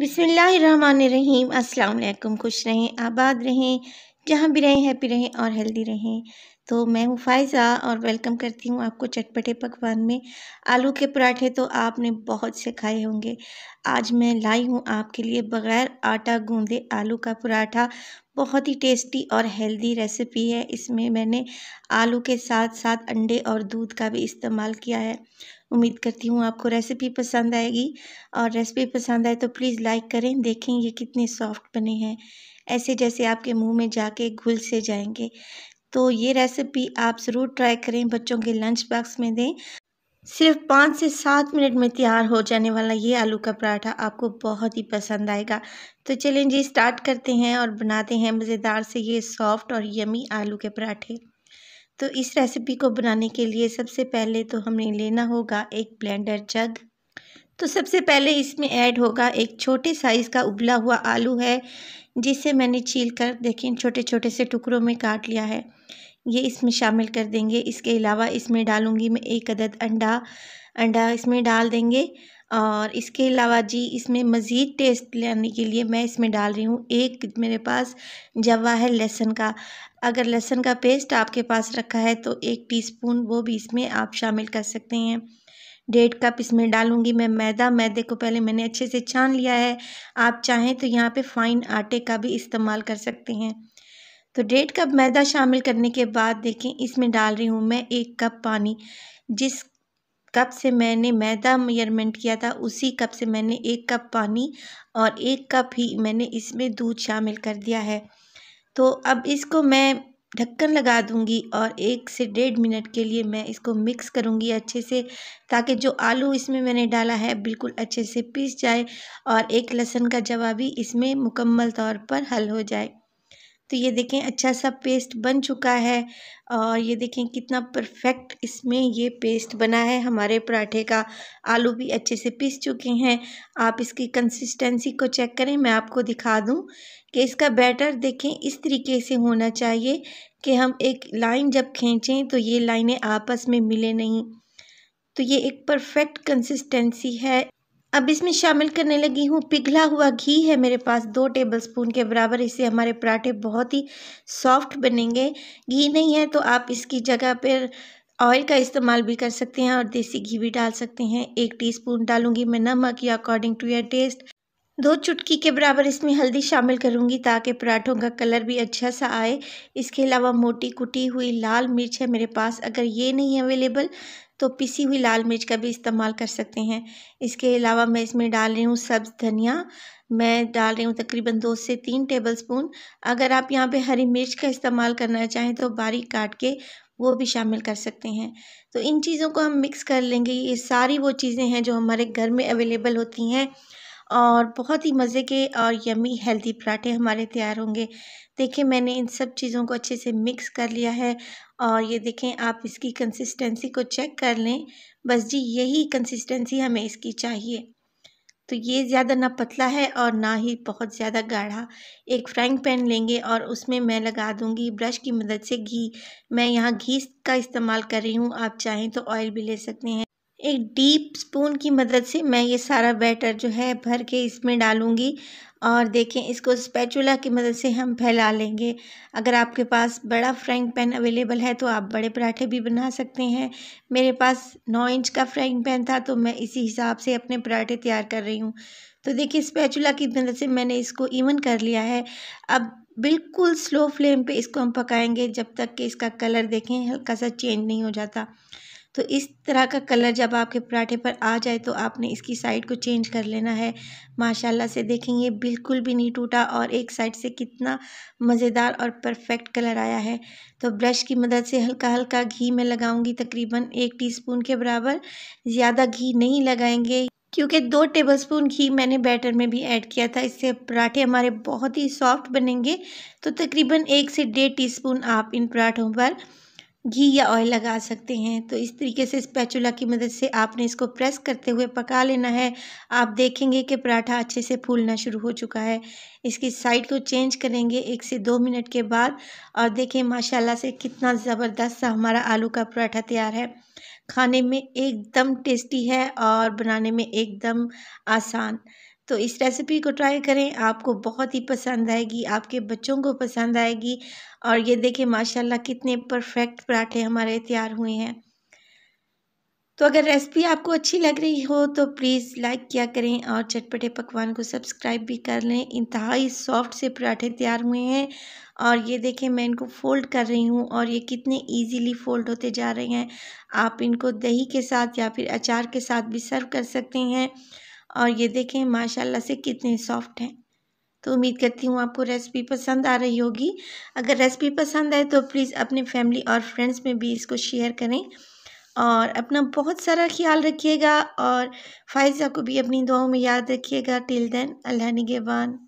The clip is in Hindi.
बिसमीम अल्लाम खुश रहें आबाद रहें जहाँ भी रहें हैप्पी रहें और हेल्दी रहें तो मैं हूँ फायज़ा और वेलकम करती हूँ आपको चटपटे पकवान में आलू के पराठे तो आपने बहुत से खाए होंगे आज मैं लाई हूँ आपके लिए बग़ैर आटा गूंदे आलू का पराठा बहुत ही टेस्टी और हेल्दी रेसिपी है इसमें मैंने आलू के साथ साथ अंडे और दूध का भी इस्तेमाल किया है उम्मीद करती हूँ आपको रेसिपी पसंद आएगी और रेसिपी पसंद आए तो प्लीज़ लाइक करें देखें ये कितने सॉफ्ट बने हैं ऐसे जैसे आपके मुंह में जाके घुल से जाएंगे तो ये रेसिपी आप ज़रूर ट्राई करें बच्चों के लंच बॉक्स में दें सिर्फ पाँच से सात मिनट में तैयार हो जाने वाला ये आलू का पराठा आपको बहुत ही पसंद आएगा तो चलें जी स्टार्ट करते हैं और बनाते हैं मज़ेदार से ये सॉफ्ट और यमी आलू के पराठे तो इस रेसिपी को बनाने के लिए सबसे पहले तो हमें लेना होगा एक ब्लेंडर जग तो सबसे पहले इसमें ऐड होगा एक छोटे साइज़ का उबला हुआ आलू है जिसे मैंने छील कर देखें छोटे छोटे से टुकड़ों में काट लिया है ये इसमें शामिल कर देंगे इसके अलावा इसमें डालूँगी मैं एक अदद अंडा अंडा इसमें डाल देंगे और इसके अलावा जी इसमें मज़ीद टेस्ट लाने के लिए मैं इसमें डाल रही हूँ एक मेरे पास जवा है लहसुन का अगर लहसुन का पेस्ट आपके पास रखा है तो एक टीस्पून वो भी इसमें आप शामिल कर सकते हैं डेढ़ कप इसमें डालूंगी मैं मैदा मैदे को पहले मैंने अच्छे से छान लिया है आप चाहें तो यहाँ पे फाइन आटे का भी इस्तेमाल कर सकते हैं तो डेढ़ कप मैदा शामिल करने के बाद देखें इसमें डाल रही हूँ मैं एक कप पानी जिस कप से मैंने मैदा मेयरमेंट किया था उसी कप से मैंने एक कप पानी और एक कप ही मैंने इसमें दूध शामिल कर दिया है तो अब इसको मैं ढक्कन लगा दूंगी और एक से डेढ़ मिनट के लिए मैं इसको मिक्स करूंगी अच्छे से ताकि जो आलू इसमें मैंने डाला है बिल्कुल अच्छे से पीस जाए और एक लहसुन का जवा भी इसमें मुकम्मल तौर पर हल हो जाए तो ये देखें अच्छा सा पेस्ट बन चुका है और ये देखें कितना परफेक्ट इसमें ये पेस्ट बना है हमारे पराठे का आलू भी अच्छे से पीस चुके हैं आप इसकी कंसिस्टेंसी को चेक करें मैं आपको दिखा दूं कि इसका बैटर देखें इस तरीके से होना चाहिए कि हम एक लाइन जब खींचें तो ये लाइनें आपस में मिले नहीं तो ये एक परफेक्ट कंसिस्टेंसी है अब इसमें शामिल करने लगी हूँ पिघला हुआ घी है मेरे पास दो टेबल स्पून के बराबर इससे हमारे पराठे बहुत ही सॉफ्ट बनेंगे घी नहीं है तो आप इसकी जगह पर ऑयल का इस्तेमाल भी कर सकते हैं और देसी घी भी डाल सकते हैं एक टीस्पून डालूंगी मैं नमक या अकॉर्डिंग टू योर टेस्ट दो चुटकी के बराबर इसमें हल्दी शामिल करूंगी ताकि पराठों का कलर भी अच्छा सा आए इसके अलावा मोटी कुटी हुई लाल मिर्च है मेरे पास अगर ये नहीं अवेलेबल तो पिसी हुई लाल मिर्च का भी इस्तेमाल कर सकते हैं इसके अलावा मैं इसमें डाल रही हूँ सब्ज़ धनिया मैं डाल रही हूँ तकरीबन दो से तीन टेबल स्पून अगर आप यहाँ पे हरी मिर्च का इस्तेमाल करना चाहें तो बारीक काट के वो भी शामिल कर सकते हैं तो इन चीज़ों को हम मिक्स कर लेंगे ये सारी वो चीज़ें हैं जो हमारे घर में अवेलेबल होती हैं और बहुत ही मज़े के और यमी हेल्दी पराठे हमारे तैयार होंगे देखें मैंने इन सब चीज़ों को अच्छे से मिक्स कर लिया है और ये देखें आप इसकी कंसिस्टेंसी को चेक कर लें बस जी यही कंसिस्टेंसी हमें इसकी चाहिए तो ये ज़्यादा ना पतला है और ना ही बहुत ज़्यादा गाढ़ा एक फ्राइंग पैन लेंगे और उसमें मैं लगा दूंगी ब्रश की मदद से घी मैं यहाँ घी का इस्तेमाल कर रही हूँ आप चाहें तो ऑयल भी ले सकते हैं एक डीप स्पून की मदद से मैं ये सारा बैटर जो है भर के इसमें डालूँगी और देखें इसको स्पैचुला की मदद से हम फैला लेंगे अगर आपके पास बड़ा फ्राइंग पैन अवेलेबल है तो आप बड़े पराठे भी बना सकते हैं मेरे पास नौ इंच का फ्राइंग पैन था तो मैं इसी हिसाब से अपने पराठे तैयार कर रही हूँ तो देखिए स्पैचुला की मदद से मैंने इसको इवन कर लिया है अब बिल्कुल स्लो फ्लेम पे इसको हम पकाएंगे जब तक कि इसका कलर देखें हल्का सा चेंज नहीं हो जाता तो इस तरह का कलर जब आपके पराठे पर आ जाए तो आपने इसकी साइड को चेंज कर लेना है माशाल्लाह से देखेंगे बिल्कुल भी नहीं टूटा और एक साइड से कितना मज़ेदार और परफेक्ट कलर आया है तो ब्रश की मदद से हल्का हल्का घी मैं लगाऊंगी तकरीबन एक टीस्पून के बराबर ज़्यादा घी नहीं लगाएंगे क्योंकि दो टेबलस्पून घी मैंने बैटर में भी ऐड किया था इससे पराठे हमारे बहुत ही सॉफ्ट बनेंगे तो तकरीबन एक से डेढ़ टीस्पून आप इन पराठों पर घी या ऑयल लगा सकते हैं तो इस तरीके से स्पैचुला की मदद से आपने इसको प्रेस करते हुए पका लेना है आप देखेंगे कि पराठा अच्छे से फूलना शुरू हो चुका है इसकी साइड को चेंज करेंगे एक से दो मिनट के बाद और देखें माशाल्लाह से कितना ज़बरदस्त सा हमारा आलू का पराठा तैयार है खाने में एकदम टेस्टी है और बनाने में एकदम आसान तो इस रेसिपी को ट्राई करें आपको बहुत ही पसंद आएगी आपके बच्चों को पसंद आएगी और ये देखें माशाल्लाह कितने परफेक्ट पराठे हमारे तैयार हुए हैं तो अगर रेसिपी आपको अच्छी लग रही हो तो प्लीज़ लाइक किया करें और चटपटे पकवान को सब्सक्राइब भी कर लें इंतहाई सॉफ्ट से पराठे तैयार हुए हैं और ये देखें मैं इनको फ़ोल्ड कर रही हूँ और ये कितने इजीली फ़ोल्ड होते जा रहे हैं आप इनको दही के साथ या फिर अचार के साथ भी सर्व कर सकते हैं और ये देखें माशाल्लाह से कितने सॉफ्ट हैं तो उम्मीद करती हूँ आपको रेसिपी पसंद आ रही होगी अगर रेसिपी पसंद आए तो प्लीज़ अपने फैमिली और फ्रेंड्स में भी इसको शेयर करें और अपना बहुत सारा ख्याल रखिएगा और फायजा को भी अपनी दुआओं में याद रखिएगा टिल देन अल्लाह निगेबान